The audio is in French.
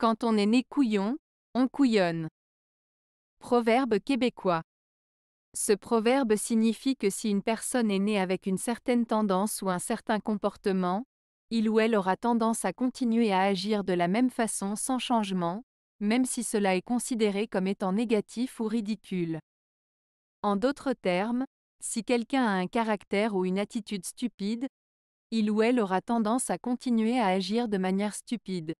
Quand on est né couillon, on couillonne. Proverbe québécois. Ce proverbe signifie que si une personne est née avec une certaine tendance ou un certain comportement, il ou elle aura tendance à continuer à agir de la même façon sans changement, même si cela est considéré comme étant négatif ou ridicule. En d'autres termes, si quelqu'un a un caractère ou une attitude stupide, il ou elle aura tendance à continuer à agir de manière stupide.